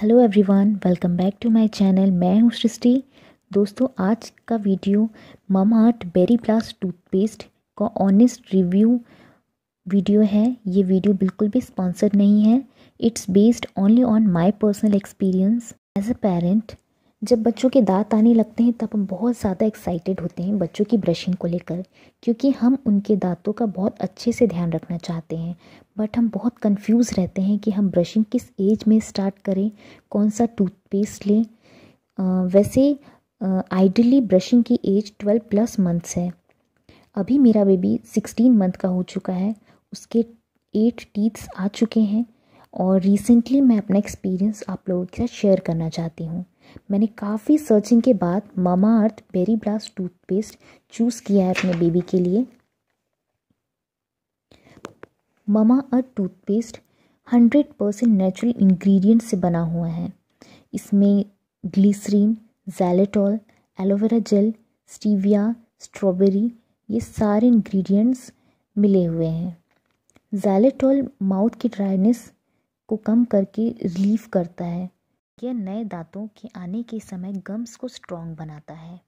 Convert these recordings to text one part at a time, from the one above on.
Hello everyone welcome back to my channel मैं हूँ सृष्टि दोस्तों आज का video Mamaearth berry blast toothpaste का ऑनेस्ट रिव्यू वीडियो है ये वीडियो बिल्कुल भी स्पॉन्सर्ड नहीं है it's based only on my personal experience as a parent जब बच्चों के दांत आने लगते हैं तब हम बहुत ज़्यादा एक्साइटेड होते हैं बच्चों की ब्रशिंग को लेकर क्योंकि हम उनके दांतों का बहुत अच्छे से ध्यान रखना चाहते हैं बट हम बहुत कंफ्यूज रहते हैं कि हम ब्रशिंग किस एज में स्टार्ट करें कौन सा टूथपेस्ट लें वैसे आइडली ब्रशिंग की एज ट्वेल्व प्लस मंथ्स है अभी मेरा बेबी सिक्सटीन मंथ का हो चुका है उसके एट टीथ्स आ चुके हैं और रिसेंटली मैं अपना एक्सपीरियंस आप लोगों के साथ शेयर करना चाहती हूँ मैंने काफ़ी सर्चिंग के बाद Mamaearth berry blast toothpaste choose किया है अपने बेबी के लिए Mamaearth toothpaste hundred percent natural ingredient से बना हुआ है इसमें glycerin xylitol aloe vera gel stevia strawberry ये सारे इन्ग्रीडियंट्स मिले हुए हैं जैलेटॉल माउथ की ड्राइनेस को कम करके रिलीव करता है यह नए दांतों के आने के समय गम्स को स्ट्रॉन्ग बनाता है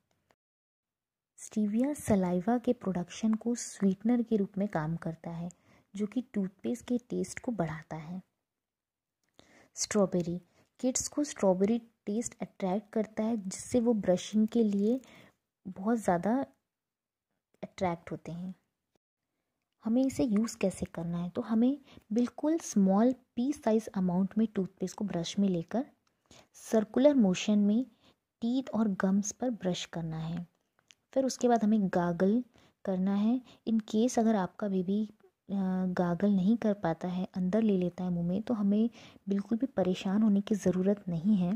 स्टीविया सलाइवा के प्रोडक्शन को स्वीटनर के रूप में काम करता है जो कि टूथपेस्ट के टेस्ट को बढ़ाता है स्ट्रॉबेरी किड्स को स्ट्रॉबेरी टेस्ट अट्रैक्ट करता है जिससे वो ब्रशिंग के लिए बहुत ज़्यादा अट्रैक्ट होते हैं हमें इसे यूज़ कैसे करना है तो हमें बिल्कुल स्मॉल पी साइज अमाउंट में टूथपेस्ट को ब्रश में लेकर सर्कुलर मोशन में टीथ और गम्स पर ब्रश करना है फिर उसके बाद हमें गागल करना है इन केस अगर आपका बेबी गागल नहीं कर पाता है अंदर ले लेता है मुंह में तो हमें बिल्कुल भी परेशान होने की ज़रूरत नहीं है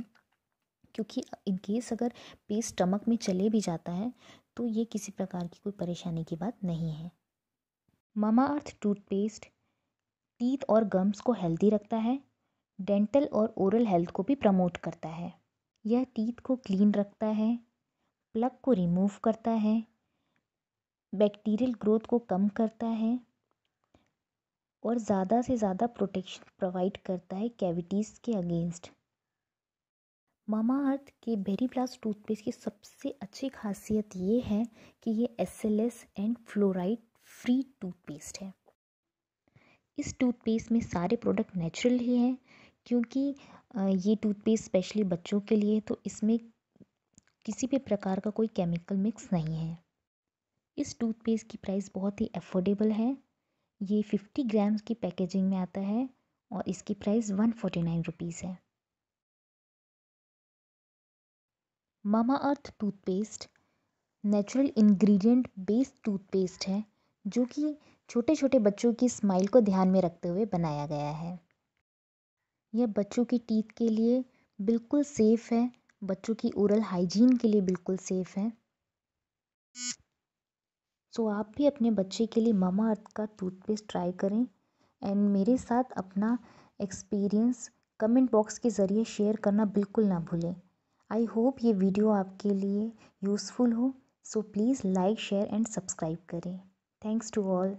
क्योंकि इन केस अगर पेस्ट स्टमक में चले भी जाता है तो ये किसी प्रकार की कोई परेशानी की बात नहीं है अर्थ टूथपेस्ट टीथ और गम्स को हेल्दी रखता है डेंटल और ओरल हेल्थ को भी प्रमोट करता है यह टीथ को क्लीन रखता है प्लग को रिमूव करता है बैक्टीरियल ग्रोथ को कम करता है और ज़्यादा से ज़्यादा प्रोटेक्शन प्रोवाइड करता है कैविटीज़ के अगेंस्ट मामा अर्थ के बेरी ब्लास्ट टूथपेस्ट की सबसे अच्छी खासियत ये है कि ये S L S and fluoride free toothpaste है इस टूथपेस्ट में सारे प्रोडक्ट नेचुरल ही हैं क्योंकि ये टूथपेस्ट स्पेशली बच्चों के लिए तो इसमें किसी भी प्रकार का कोई केमिकल मिक्स नहीं है इस टूथपेस्ट की प्राइस बहुत ही अफोर्डेबल है ये फिफ्टी ग्राम्स की पैकेजिंग में आता है और इसकी price one forty nine rupees है Mamaearth toothpaste natural ingredient based toothpaste है जो कि छोटे छोटे बच्चों की स्माइल को ध्यान में रखते हुए बनाया गया है यह बच्चों की टीथ के लिए बिल्कुल सेफ है बच्चों की ओरल हाइजीन के लिए बिल्कुल सेफ है सो आप भी अपने बच्चे के लिए मामा अर्थ का टूथपेस्ट ट्राई करें एंड मेरे साथ अपना एक्सपीरियंस कमेंट बॉक्स के ज़रिए शेयर करना बिल्कुल ना भूलें आई होप ये वीडियो आपके लिए यूज़फुल हो so please like share and subscribe करें Thanks to all.